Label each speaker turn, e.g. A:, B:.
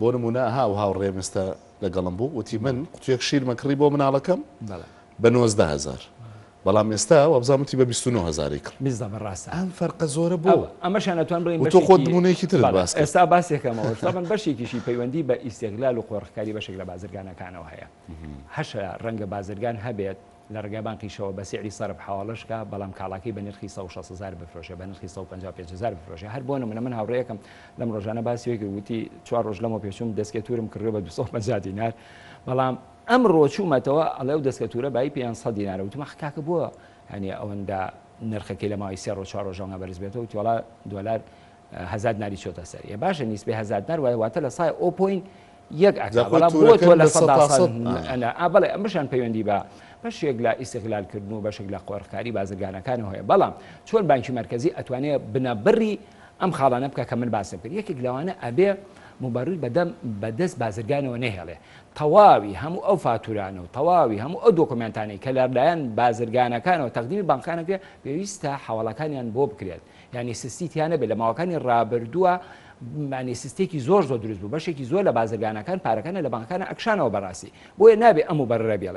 A: بۆ نمونە هاو هاو ڕێمستە لەگەڵم بوو وتی من قوتوەک شیر مەکڕی بۆ مناڵەکەم بە 90 هزار. بەڵام ئێستا وەبزانتی بە 29 هزاری کرد
B: ڕاست ئەم فەرقە زۆرە بوو ئەمەشانەتوان بڵێن تۆ خۆت نمونەیەکی تر باس ئێستا
A: باسێکەمەوە
B: من بەشێکیشی پەیوەندی بە ئیسێکلال و خۆڕخکاری بەشێک لە بازرگانەکانەوە هەیە هەشە ڕەنگە بازرگان هەبێت لە ڕگە بانکیشەوە بە سعری سرب حواڵشکە بەڵام کاڵاکی بە نرخی 1600 بفرۆشە بە پنجاه 1550 بفرۆشە بفروشه هر بونم من هاوڕێەکەم لەم ڕۆژانە باسیەکی وتی چوار ڕۆژ لەمە پێچوم دەستکەتورم کڕێ بە 250 دینار بەڵام ئەم ڕۆچوومەتەوە ئەڵێ و دەستکەتورە وقتی 500 دیناە بود کاکە بووە دا نرخ کل ما ماوەی رو چهار چوار بریز بیاد وقتی ولاد دلار اه، هزار ناری چۆتە باشه نیست به هزار نر و لە سای آپوین یەک ئەکڵام بۆ تۆ لە ئەنا بەڵێ ئەمەشان پەیوەندی بە بەشێک لە ئیسەغلالکردن و بەشێک لە قۆرکاری بازرگانەکان هەیە بەڵام چۆن بانکی مرکزی ئەتوانێت بنەبڕی ئەم خاڵانە بکە کە من باسم کرد یەکێک لەوانە ئەبێ مبارور بەدەم بەدەست بازرگانەوە نەهێڵێ تەواوی هەموو ئەو فاتورانە و تەواوی هەموو ئەو دۆکمنتانی کە لەردایان بازرگانەکانەوە تەقدیمی بانکانەکە پێویستە حواڵەکانیان بۆ بکرێت یعنی سستیتیانە بێ لە ماوەکانی ڕابردووە مانی سیستێکی زۆر زۆر دروست بوو بەشێکی زۆر لە بازرگانەکان پارەکانە لە بانکانە ئەکشانەوە بەڕاستی بۆیە نابێ ئەموو بەرەبیێڵ